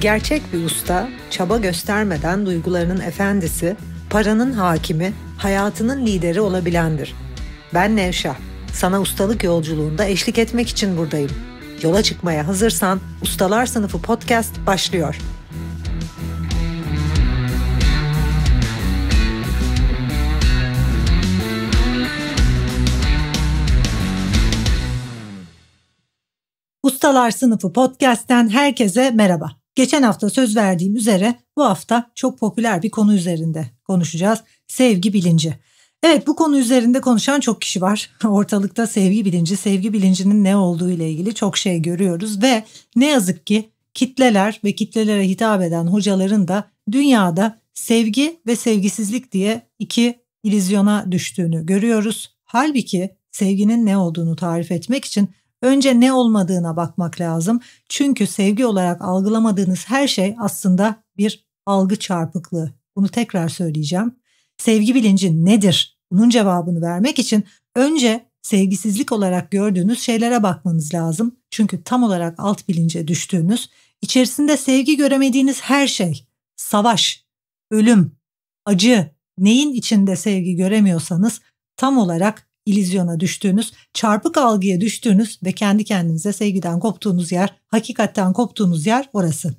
Gerçek bir usta, çaba göstermeden duygularının efendisi, paranın hakimi, hayatının lideri olabilendir. Ben Nevşah. Sana ustalık yolculuğunda eşlik etmek için buradayım. Yola çıkmaya hazırsan Ustalar Sınıfı podcast başlıyor. Haftalar Sınıfı podcast'ten herkese merhaba. Geçen hafta söz verdiğim üzere bu hafta çok popüler bir konu üzerinde konuşacağız. Sevgi bilinci. Evet bu konu üzerinde konuşan çok kişi var. Ortalıkta sevgi bilinci, sevgi bilincinin ne olduğu ile ilgili çok şey görüyoruz ve ne yazık ki kitleler ve kitlelere hitap eden hocaların da dünyada sevgi ve sevgisizlik diye iki illüzyona düştüğünü görüyoruz. Halbuki sevginin ne olduğunu tarif etmek için Önce ne olmadığına bakmak lazım. Çünkü sevgi olarak algılamadığınız her şey aslında bir algı çarpıklığı. Bunu tekrar söyleyeceğim. Sevgi bilinci nedir? Bunun cevabını vermek için önce sevgisizlik olarak gördüğünüz şeylere bakmanız lazım. Çünkü tam olarak alt bilince düştüğünüz, içerisinde sevgi göremediğiniz her şey, savaş, ölüm, acı, neyin içinde sevgi göremiyorsanız tam olarak ilizyona düştüğünüz, çarpık algıya düştüğünüz ve kendi kendinize sevgiden koptuğunuz yer, hakikatten koptuğunuz yer orası.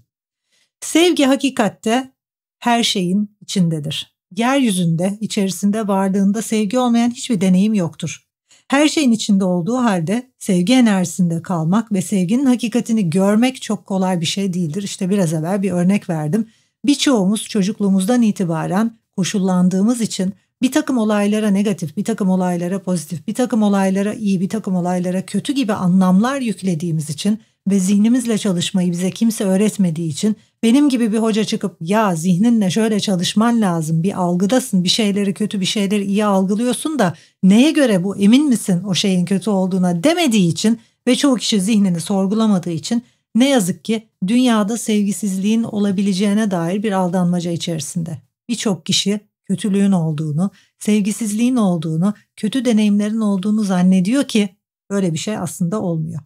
Sevgi hakikatte her şeyin içindedir. Yeryüzünde, içerisinde, varlığında sevgi olmayan hiçbir deneyim yoktur. Her şeyin içinde olduğu halde sevgi enerjisinde kalmak ve sevginin hakikatini görmek çok kolay bir şey değildir. İşte biraz evvel bir örnek verdim. Birçoğumuz çocukluğumuzdan itibaren koşullandığımız için bir takım olaylara negatif, bir takım olaylara pozitif, bir takım olaylara iyi, bir takım olaylara kötü gibi anlamlar yüklediğimiz için ve zihnimizle çalışmayı bize kimse öğretmediği için benim gibi bir hoca çıkıp ya zihninle şöyle çalışman lazım bir algıdasın bir şeyleri kötü bir şeyleri iyi algılıyorsun da neye göre bu emin misin o şeyin kötü olduğuna demediği için ve çoğu kişi zihnini sorgulamadığı için ne yazık ki dünyada sevgisizliğin olabileceğine dair bir aldanmaca içerisinde. Birçok kişi kötülüğün olduğunu, sevgisizliğin olduğunu, kötü deneyimlerin olduğunu zannediyor ki böyle bir şey aslında olmuyor.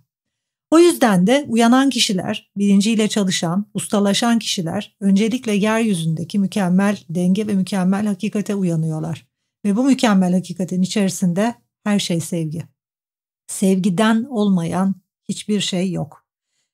O yüzden de uyanan kişiler, bilinciyle çalışan, ustalaşan kişiler öncelikle yeryüzündeki mükemmel denge ve mükemmel hakikate uyanıyorlar. Ve bu mükemmel hakikatin içerisinde her şey sevgi. Sevgiden olmayan hiçbir şey yok.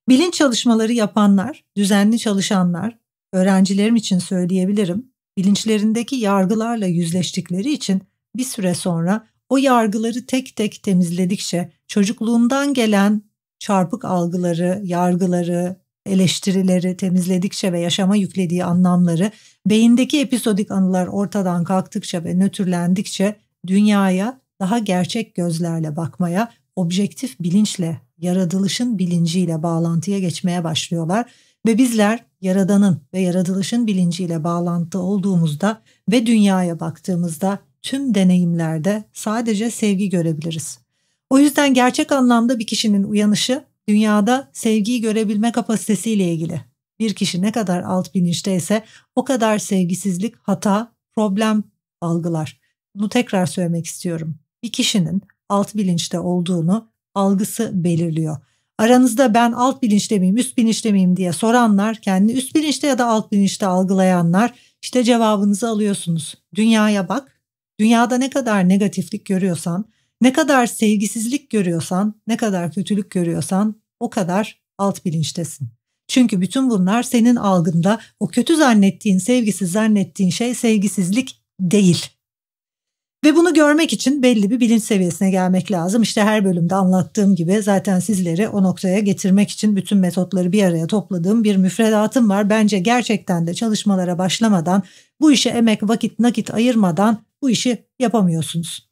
Bilinç çalışmaları yapanlar, düzenli çalışanlar, öğrencilerim için söyleyebilirim bilinçlerindeki yargılarla yüzleştikleri için bir süre sonra o yargıları tek tek temizledikçe çocukluğundan gelen çarpık algıları, yargıları, eleştirileri temizledikçe ve yaşama yüklediği anlamları beyindeki episodik anılar ortadan kalktıkça ve nötrlendikçe dünyaya daha gerçek gözlerle bakmaya, objektif bilinçle, yaratılışın bilinciyle bağlantıya geçmeye başlıyorlar ve bizler Yaradan'ın ve yaratılışın bilinciyle bağlantı olduğumuzda ve dünyaya baktığımızda tüm deneyimlerde sadece sevgi görebiliriz. O yüzden gerçek anlamda bir kişinin uyanışı dünyada sevgiyi görebilme kapasitesiyle ilgili. Bir kişi ne kadar alt bilinçte ise o kadar sevgisizlik, hata, problem algılar. Bunu tekrar söylemek istiyorum. Bir kişinin alt bilinçte olduğunu algısı belirliyor. Aranızda ben alt bilinçte miyim, üst bilinçte miyim diye soranlar, kendini üst bilinçte ya da alt bilinçte algılayanlar işte cevabınızı alıyorsunuz. Dünyaya bak. Dünyada ne kadar negatiflik görüyorsan, ne kadar sevgisizlik görüyorsan, ne kadar kötülük görüyorsan o kadar alt bilinçtesin. Çünkü bütün bunlar senin algında o kötü zannettiğin, sevgisiz zannettiğin şey sevgisizlik değil. Ve bunu görmek için belli bir bilinç seviyesine gelmek lazım. İşte her bölümde anlattığım gibi zaten sizleri o noktaya getirmek için bütün metotları bir araya topladığım bir müfredatım var. Bence gerçekten de çalışmalara başlamadan, bu işe emek, vakit, nakit ayırmadan bu işi yapamıyorsunuz.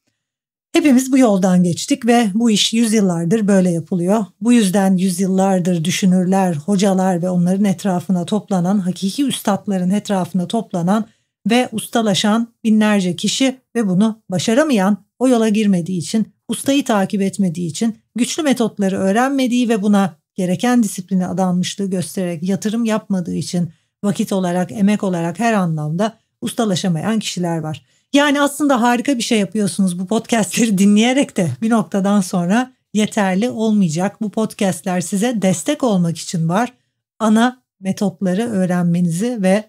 Hepimiz bu yoldan geçtik ve bu iş yüzyıllardır böyle yapılıyor. Bu yüzden yüzyıllardır düşünürler, hocalar ve onların etrafına toplanan, hakiki üstadların etrafına toplanan ve ustalaşan binlerce kişi ve bunu başaramayan o yola girmediği için, ustayı takip etmediği için, güçlü metotları öğrenmediği ve buna gereken disipline adanmışlığı göstererek yatırım yapmadığı için vakit olarak, emek olarak her anlamda ustalaşamayan kişiler var. Yani aslında harika bir şey yapıyorsunuz bu podcastleri dinleyerek de bir noktadan sonra yeterli olmayacak. Bu podcastler size destek olmak için var. Ana metotları öğrenmenizi ve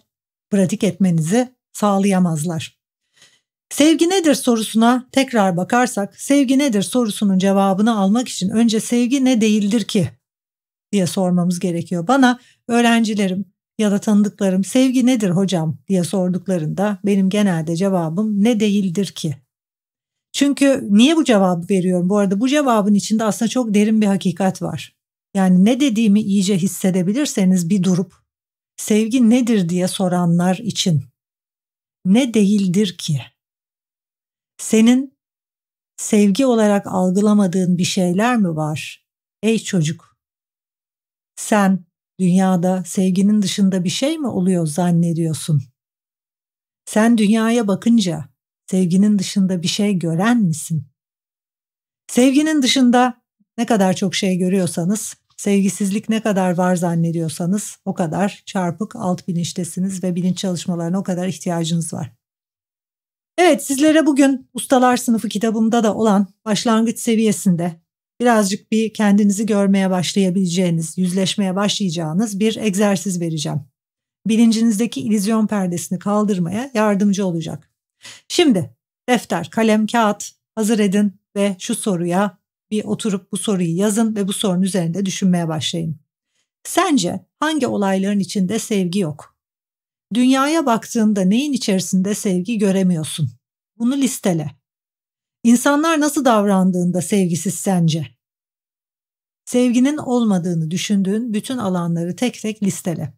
pratik etmenizi sağlayamazlar. Sevgi nedir sorusuna tekrar bakarsak, sevgi nedir sorusunun cevabını almak için önce sevgi ne değildir ki diye sormamız gerekiyor. Bana öğrencilerim ya da tanıdıklarım sevgi nedir hocam diye sorduklarında benim genelde cevabım ne değildir ki. Çünkü niye bu cevabı veriyorum? Bu arada bu cevabın içinde aslında çok derin bir hakikat var. Yani ne dediğimi iyice hissedebilirseniz bir durup sevgi nedir diye soranlar için ne değildir ki? Senin sevgi olarak algılamadığın bir şeyler mi var? Ey çocuk. Sen dünyada sevginin dışında bir şey mi oluyor zannediyorsun? Sen dünyaya bakınca sevginin dışında bir şey gören misin? Sevginin dışında ne kadar çok şey görüyorsanız Sevgisizlik ne kadar var zannediyorsanız o kadar çarpık alt bilinçtesiniz ve bilinç çalışmalarına o kadar ihtiyacınız var. Evet sizlere bugün Ustalar Sınıfı kitabımda da olan başlangıç seviyesinde birazcık bir kendinizi görmeye başlayabileceğiniz, yüzleşmeye başlayacağınız bir egzersiz vereceğim. Bilincinizdeki ilizyon perdesini kaldırmaya yardımcı olacak. Şimdi defter, kalem, kağıt hazır edin ve şu soruya bir oturup bu soruyu yazın ve bu sorun üzerinde düşünmeye başlayın. Sence hangi olayların içinde sevgi yok? Dünyaya baktığında neyin içerisinde sevgi göremiyorsun? Bunu listele. İnsanlar nasıl davrandığında sevgisiz sence? Sevginin olmadığını düşündüğün bütün alanları tek tek listele.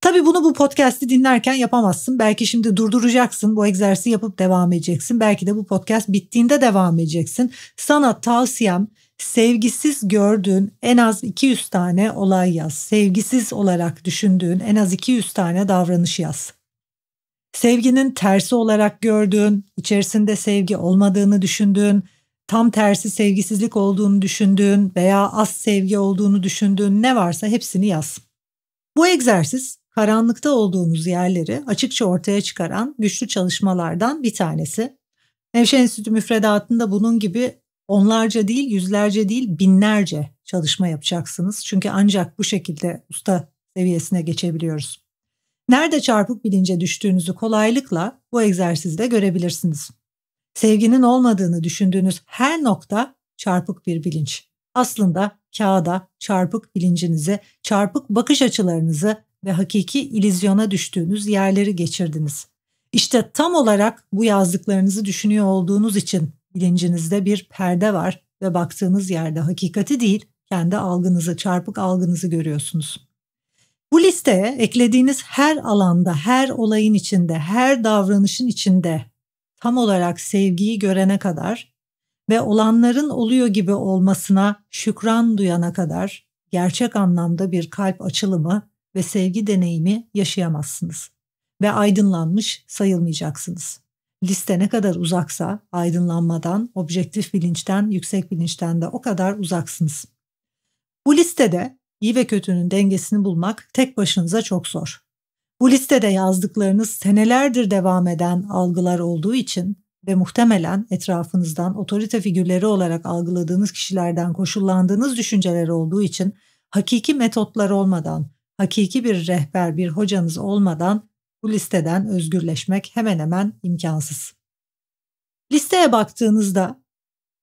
Tabii bunu bu podcast'i dinlerken yapamazsın. Belki şimdi durduracaksın, bu egzersizi yapıp devam edeceksin. Belki de bu podcast bittiğinde devam edeceksin. Sana tavsiyem sevgisiz gördüğün en az 200 tane olay yaz. Sevgisiz olarak düşündüğün en az 200 tane davranış yaz. Sevginin tersi olarak gördüğün, içerisinde sevgi olmadığını düşündüğün, tam tersi sevgisizlik olduğunu düşündüğün veya az sevgi olduğunu düşündüğün ne varsa hepsini yaz. Bu egzersiz karanlıkta olduğumuz yerleri açıkça ortaya çıkaran güçlü çalışmalardan bir tanesi. Nevşehir Enstitü müfredatında bunun gibi onlarca değil, yüzlerce değil, binlerce çalışma yapacaksınız. Çünkü ancak bu şekilde usta seviyesine geçebiliyoruz. Nerede çarpık bilince düştüğünüzü kolaylıkla bu egzersizde görebilirsiniz. Sevginin olmadığını düşündüğünüz her nokta çarpık bir bilinç. Aslında kağıda çarpık bilincinizi, çarpık bakış açılarınızı ve hakiki ilizyona düştüğünüz yerleri geçirdiniz. İşte tam olarak bu yazdıklarınızı düşünüyor olduğunuz için bilincinizde bir perde var ve baktığınız yerde hakikati değil, kendi algınızı, çarpık algınızı görüyorsunuz. Bu listeye eklediğiniz her alanda, her olayın içinde, her davranışın içinde tam olarak sevgiyi görene kadar ve olanların oluyor gibi olmasına şükran duyana kadar gerçek anlamda bir kalp açılımı ve sevgi deneyimi yaşayamazsınız ve aydınlanmış sayılmayacaksınız. Liste ne kadar uzaksa aydınlanmadan, objektif bilinçten, yüksek bilinçten de o kadar uzaksınız. Bu listede iyi ve kötünün dengesini bulmak tek başınıza çok zor. Bu listede yazdıklarınız senelerdir devam eden algılar olduğu için ve muhtemelen etrafınızdan otorite figürleri olarak algıladığınız kişilerden koşullandığınız düşünceler olduğu için hakiki metotlar olmadan hakiki bir rehber, bir hocanız olmadan bu listeden özgürleşmek hemen hemen imkansız. Listeye baktığınızda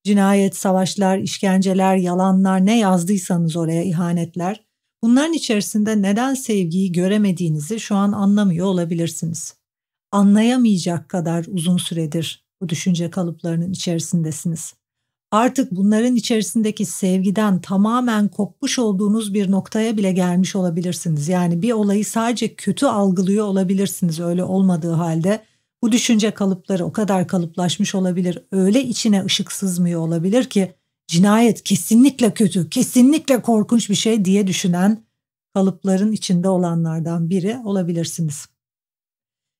cinayet, savaşlar, işkenceler, yalanlar ne yazdıysanız oraya ihanetler, bunların içerisinde neden sevgiyi göremediğinizi şu an anlamıyor olabilirsiniz. Anlayamayacak kadar uzun süredir bu düşünce kalıplarının içerisindesiniz artık bunların içerisindeki sevgiden tamamen kopmuş olduğunuz bir noktaya bile gelmiş olabilirsiniz. Yani bir olayı sadece kötü algılıyor olabilirsiniz öyle olmadığı halde. Bu düşünce kalıpları o kadar kalıplaşmış olabilir. Öyle içine ışık sızmıyor olabilir ki cinayet kesinlikle kötü, kesinlikle korkunç bir şey diye düşünen kalıpların içinde olanlardan biri olabilirsiniz.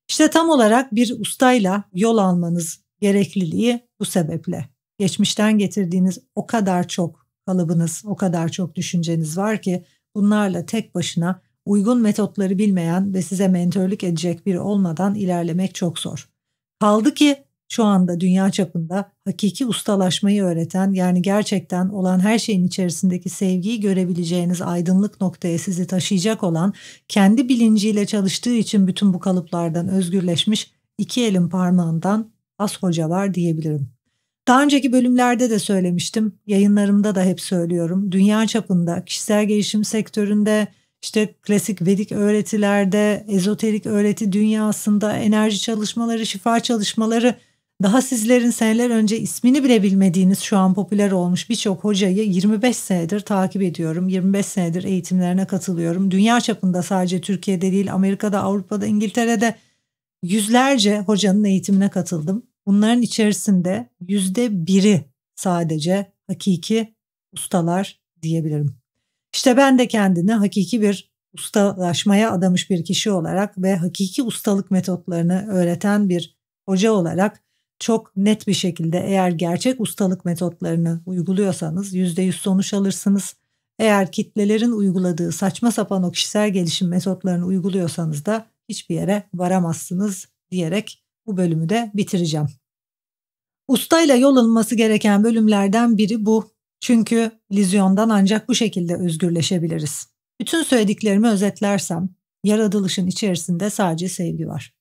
İşte tam olarak bir ustayla yol almanız gerekliliği bu sebeple geçmişten getirdiğiniz o kadar çok kalıbınız, o kadar çok düşünceniz var ki bunlarla tek başına uygun metotları bilmeyen ve size mentörlük edecek biri olmadan ilerlemek çok zor. Kaldı ki şu anda dünya çapında hakiki ustalaşmayı öğreten yani gerçekten olan her şeyin içerisindeki sevgiyi görebileceğiniz aydınlık noktaya sizi taşıyacak olan kendi bilinciyle çalıştığı için bütün bu kalıplardan özgürleşmiş iki elin parmağından az hoca var diyebilirim. Daha önceki bölümlerde de söylemiştim, yayınlarımda da hep söylüyorum. Dünya çapında kişisel gelişim sektöründe işte klasik Vedik öğretilerde, ezoterik öğreti dünyasında, enerji çalışmaları, şifa çalışmaları daha sizlerin seneler önce ismini bile bilmediğiniz şu an popüler olmuş birçok hocayı 25 senedir takip ediyorum. 25 senedir eğitimlerine katılıyorum. Dünya çapında sadece Türkiye'de değil Amerika'da, Avrupa'da, İngiltere'de yüzlerce hocanın eğitimine katıldım. Bunların içerisinde yüzde biri sadece hakiki ustalar diyebilirim. İşte ben de kendini hakiki bir ustalaşmaya adamış bir kişi olarak ve hakiki ustalık metotlarını öğreten bir hoca olarak çok net bir şekilde eğer gerçek ustalık metotlarını uyguluyorsanız %100 sonuç alırsınız. Eğer kitlelerin uyguladığı saçma sapan o kişisel gelişim metotlarını uyguluyorsanız da hiçbir yere varamazsınız diyerek bu bölümü de bitireceğim. Ustayla yol alınması gereken bölümlerden biri bu. Çünkü lizyondan ancak bu şekilde özgürleşebiliriz. Bütün söylediklerimi özetlersem, yaratılışın içerisinde sadece sevgi var.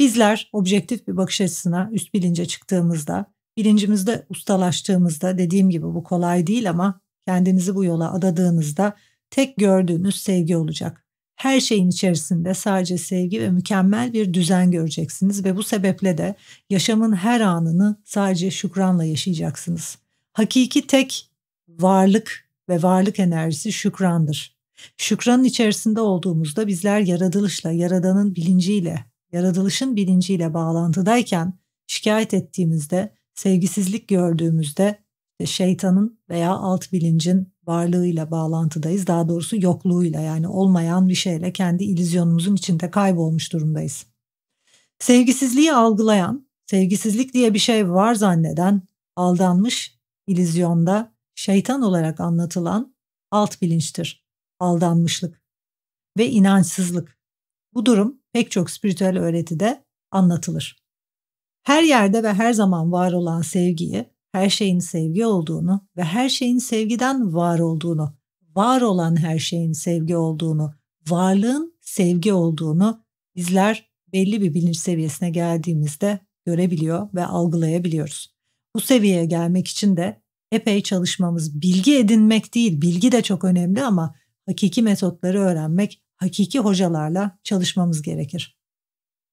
Bizler objektif bir bakış açısına üst bilince çıktığımızda, bilincimizde ustalaştığımızda dediğim gibi bu kolay değil ama kendinizi bu yola adadığınızda tek gördüğünüz sevgi olacak her şeyin içerisinde sadece sevgi ve mükemmel bir düzen göreceksiniz ve bu sebeple de yaşamın her anını sadece şükranla yaşayacaksınız. Hakiki tek varlık ve varlık enerjisi şükrandır. Şükranın içerisinde olduğumuzda bizler yaratılışla, yaradanın bilinciyle, yaratılışın bilinciyle bağlantıdayken şikayet ettiğimizde, sevgisizlik gördüğümüzde şeytanın veya alt bilincin varlığıyla bağlantıdayız. Daha doğrusu yokluğuyla yani olmayan bir şeyle kendi ilizyonumuzun içinde kaybolmuş durumdayız. Sevgisizliği algılayan, sevgisizlik diye bir şey var zanneden, aldanmış ilizyonda şeytan olarak anlatılan alt bilinçtir. Aldanmışlık ve inançsızlık. Bu durum pek çok spiritüel öğretide anlatılır. Her yerde ve her zaman var olan sevgiyi her şeyin sevgi olduğunu ve her şeyin sevgiden var olduğunu, var olan her şeyin sevgi olduğunu, varlığın sevgi olduğunu bizler belli bir bilinç seviyesine geldiğimizde görebiliyor ve algılayabiliyoruz. Bu seviyeye gelmek için de epey çalışmamız bilgi edinmek değil, bilgi de çok önemli ama hakiki metotları öğrenmek, hakiki hocalarla çalışmamız gerekir.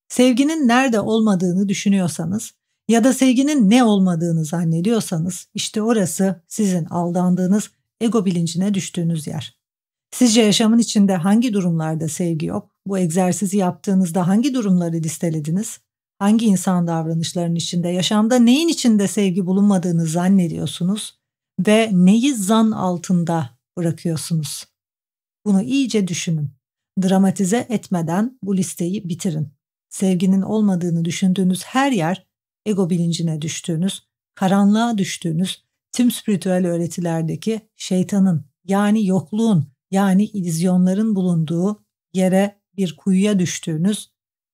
Sevginin nerede olmadığını düşünüyorsanız ya da sevginin ne olmadığını zannediyorsanız işte orası sizin aldandığınız ego bilincine düştüğünüz yer. Sizce yaşamın içinde hangi durumlarda sevgi yok? Bu egzersizi yaptığınızda hangi durumları listelediniz? Hangi insan davranışlarının içinde, yaşamda neyin içinde sevgi bulunmadığını zannediyorsunuz ve neyi zan altında bırakıyorsunuz? Bunu iyice düşünün. Dramatize etmeden bu listeyi bitirin. Sevginin olmadığını düşündüğünüz her yer ego bilincine düştüğünüz, karanlığa düştüğünüz tüm spiritüel öğretilerdeki şeytanın yani yokluğun yani illüzyonların bulunduğu yere bir kuyuya düştüğünüz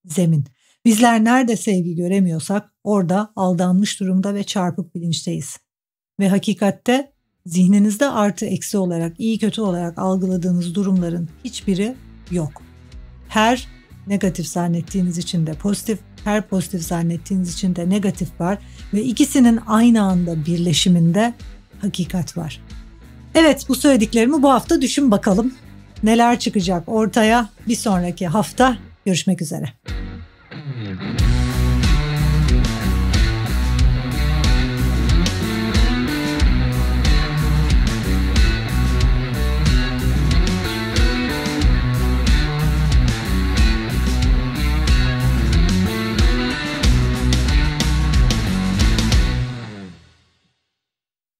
zemin. Bizler nerede sevgi göremiyorsak orada aldanmış durumda ve çarpık bilinçteyiz. Ve hakikatte zihninizde artı eksi olarak iyi kötü olarak algıladığınız durumların hiçbiri yok. Her negatif zannettiğiniz için de pozitif, her pozitif zannettiğiniz için de negatif var ve ikisinin aynı anda birleşiminde hakikat var. Evet bu söylediklerimi bu hafta düşün bakalım. Neler çıkacak ortaya bir sonraki hafta görüşmek üzere.